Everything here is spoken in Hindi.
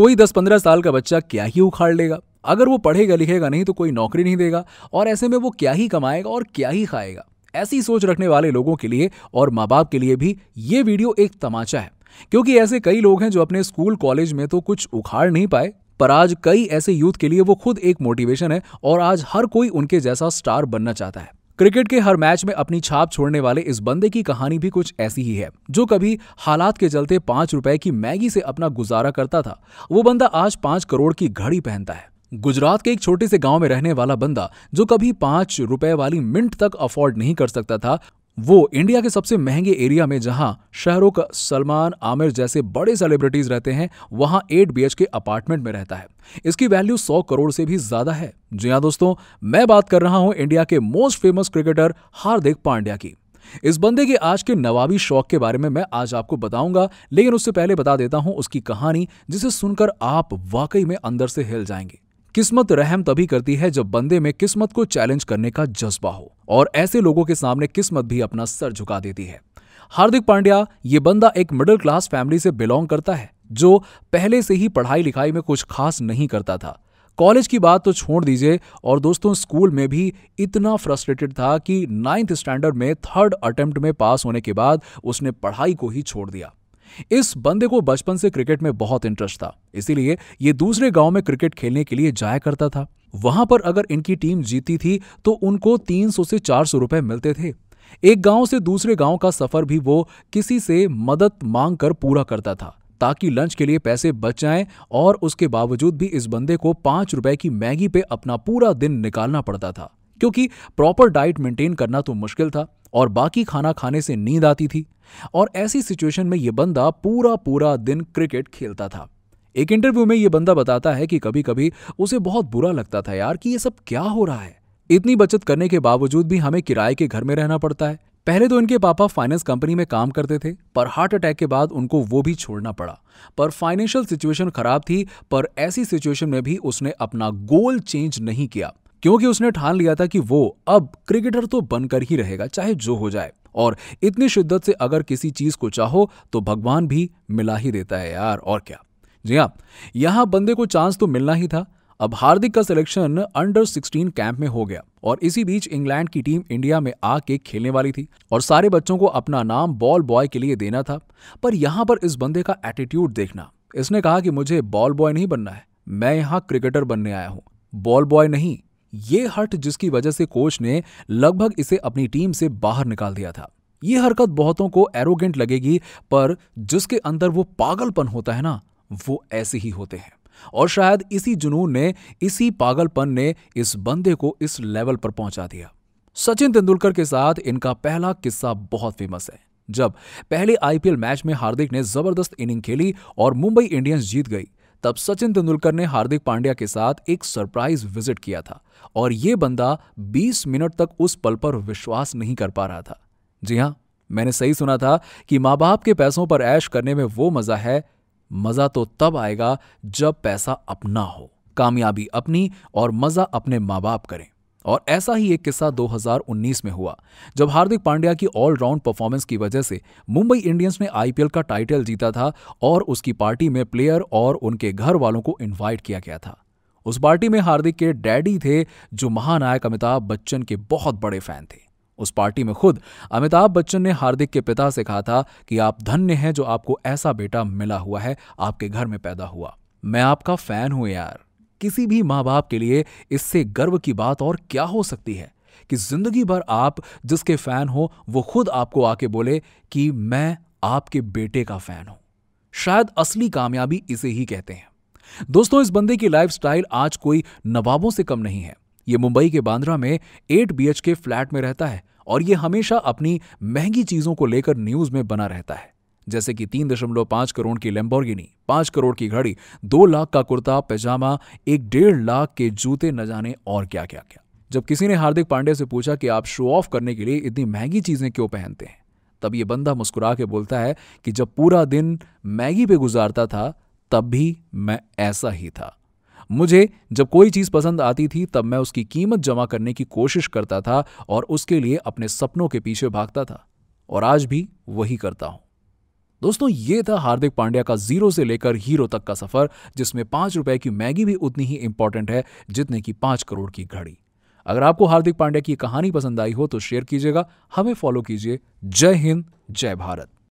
कोई दस पंद्रह साल का बच्चा क्या ही उखाड़ लेगा अगर वो पढ़ेगा लिखेगा नहीं तो कोई नौकरी नहीं देगा और ऐसे में वो क्या ही कमाएगा और क्या ही खाएगा ऐसी सोच रखने वाले लोगों के लिए और माँ बाप के लिए भी ये वीडियो एक तमाचा है क्योंकि ऐसे कई लोग हैं जो अपने स्कूल कॉलेज में तो कुछ उखाड़ नहीं पाए पर आज कई ऐसे यूथ के लिए वो खुद एक मोटिवेशन है और आज हर कोई उनके जैसा स्टार बनना चाहता है क्रिकेट के हर मैच में अपनी छाप छोड़ने वाले इस बंदे की कहानी भी कुछ ऐसी ही है जो कभी हालात के चलते पांच रुपए की मैगी से अपना गुजारा करता था वो बंदा आज पांच करोड़ की घड़ी पहनता है गुजरात के एक छोटे से गांव में रहने वाला बंदा जो कभी पांच रुपए वाली मिंट तक अफोर्ड नहीं कर सकता था वो इंडिया के सबसे महंगे एरिया में जहां शाहरुख सलमान आमिर जैसे बड़े सेलिब्रिटीज रहते हैं वहां एट बी के अपार्टमेंट में रहता है इसकी वैल्यू सौ करोड़ से भी ज्यादा है जी हाँ दोस्तों मैं बात कर रहा हूं इंडिया के most famous cricketer Hardik Pandya की इस बंदे के आज के नवाबी शौक के बारे में मैं आज आपको बताऊंगा लेकिन उससे पहले बता देता हूं उसकी कहानी जिसे सुनकर आप वाकई में अंदर से हिल जाएंगे किस्मत रहम तभी करती है जब बंदे में किस्मत को चैलेंज करने का जज्बा हो और ऐसे लोगों के सामने किस्मत भी अपना सर झुका देती है हार्दिक पांड्या ये बंदा एक मिडिल क्लास फैमिली से बिलोंग करता है जो पहले से ही पढ़ाई लिखाई में कुछ खास नहीं करता था कॉलेज की बात तो छोड़ दीजिए और दोस्तों स्कूल में भी इतना फ्रस्ट्रेटेड था कि नाइन्थ स्टैंडर्ड में थर्ड अटेम्प्ट में पास होने के बाद उसने पढ़ाई को ही छोड़ दिया इस बंदे को बचपन से क्रिकेट में बहुत इंटरेस्ट था इसीलिए ये दूसरे गांव में क्रिकेट खेलने के लिए जाया करता था वहां पर अगर इनकी टीम जीती थी तो उनको 300 से 400 रुपए मिलते थे एक गांव से दूसरे गांव का सफर भी वो किसी से मदद मांग कर पूरा करता था ताकि लंच के लिए पैसे बच जाएं और उसके बावजूद भी इस बंदे को पांच रुपए की मैगी पे अपना पूरा दिन निकालना पड़ता था क्योंकि प्रॉपर डाइट मेंटेन करना तो मुश्किल था और बाकी खाना खाने से नींद आती थी और ऐसी सिचुएशन में यह बंदा पूरा पूरा दिन क्रिकेट खेलता था एक इंटरव्यू में यह बंदा बताता है कि कभी कभी उसे बहुत बुरा लगता था यार कि यह सब क्या हो रहा है इतनी बचत करने के बावजूद भी हमें किराए के घर में रहना पड़ता है पहले तो इनके पापा फाइनेंस कंपनी में काम करते थे पर हार्ट अटैक के बाद उनको वो भी छोड़ना पड़ा पर फाइनेंशियल सिचुएशन खराब थी पर ऐसी सिचुएशन में भी उसने अपना गोल चेंज नहीं किया क्योंकि उसने ठान लिया था कि वो अब क्रिकेटर तो बनकर ही रहेगा चाहे जो हो जाए और इतनी शिद्दत से अगर किसी चीज को चाहो तो भगवान भी मिला ही देता है यार और क्या जी हाँ यहां बंदे को चांस तो मिलना ही था अब हार्दिक का सिलेक्शन अंडर 16 कैंप में हो गया और इसी बीच इंग्लैंड की टीम इंडिया में आके खेलने वाली थी और सारे बच्चों को अपना नाम बॉल बॉय के लिए देना था पर यहां पर इस बंदे का एटीट्यूड देखना इसने कहा कि मुझे बॉल बॉय नहीं बनना है मैं यहाँ क्रिकेटर बनने आया हूँ बॉल बॉय नहीं ये हट जिसकी वजह से कोच ने लगभग इसे अपनी टीम से बाहर निकाल दिया था ये हरकत बहुतों को एरोगेंट लगेगी पर जिसके अंदर वो पागलपन होता है ना वो ऐसे ही होते हैं और शायद इसी जुनून ने इसी पागलपन ने इस बंदे को इस लेवल पर पहुंचा दिया सचिन तेंदुलकर के साथ इनका पहला किस्सा बहुत फेमस है जब पहले आईपीएल मैच में हार्दिक ने जबरदस्त इनिंग खेली और मुंबई इंडियंस जीत गई तब सचिन तेंदुलकर ने हार्दिक पांड्या के साथ एक सरप्राइज विजिट किया था और ये बंदा 20 मिनट तक उस पल पर विश्वास नहीं कर पा रहा था जी हां मैंने सही सुना था कि मां बाप के पैसों पर ऐश करने में वो मजा है मजा तो तब आएगा जब पैसा अपना हो कामयाबी अपनी और मजा अपने माँ बाप करें और ऐसा ही एक किस्सा 2019 में हुआ जब हार्दिक पांड्या की ऑलराउंड परफॉर्मेंस की वजह से मुंबई इंडियंस ने आईपीएल का टाइटल जीता था और उसकी पार्टी में प्लेयर और उनके घर वालों को इन्वाइट किया गया था उस पार्टी में हार्दिक के डैडी थे जो महानायक अमिताभ बच्चन के बहुत बड़े फैन थे उस पार्टी में खुद अमिताभ बच्चन ने हार्दिक के पिता से कहा था कि आप धन्य हैं जो आपको ऐसा बेटा मिला हुआ है आपके घर में पैदा हुआ मैं आपका फैन हूं यार किसी भी माँ बाप के लिए इससे गर्व की बात और क्या हो सकती है कि जिंदगी भर आप जिसके फैन हो वो खुद आपको आके बोले कि मैं आपके बेटे का फैन हूं शायद असली कामयाबी इसे ही कहते हैं दोस्तों इस बंदे की लाइफस्टाइल आज कोई नवाबों से कम नहीं है ये मुंबई के बांद्रा में एट बी के फ्लैट में रहता है और ये हमेशा अपनी महंगी चीजों को लेकर न्यूज में बना रहता है जैसे कि तीन दशमलव पांच करोड़ की लेम्बोर्गिनी पांच करोड़ की घड़ी दो लाख का कुर्ता पैजामा एक डेढ़ लाख के जूते न जाने और क्या क्या क्या जब किसी ने हार्दिक पांडे से पूछा कि आप शो ऑफ करने के लिए इतनी महंगी चीजें क्यों पहनते हैं तब ये बंदा मुस्कुरा के बोलता है कि जब पूरा दिन मैगी पे गुजारता था तब भी मैं ऐसा ही था मुझे जब कोई चीज पसंद आती थी तब मैं उसकी कीमत जमा करने की कोशिश करता था और उसके लिए अपने सपनों के पीछे भागता था और आज भी वही करता हूं दोस्तों ये था हार्दिक पांड्या का जीरो से लेकर हीरो तक का सफर जिसमें पांच रुपए की मैगी भी उतनी ही इंपॉर्टेंट है जितने की पांच करोड़ की घड़ी अगर आपको हार्दिक पांड्या की कहानी पसंद आई हो तो शेयर कीजिएगा हमें फॉलो कीजिए जय हिंद जय भारत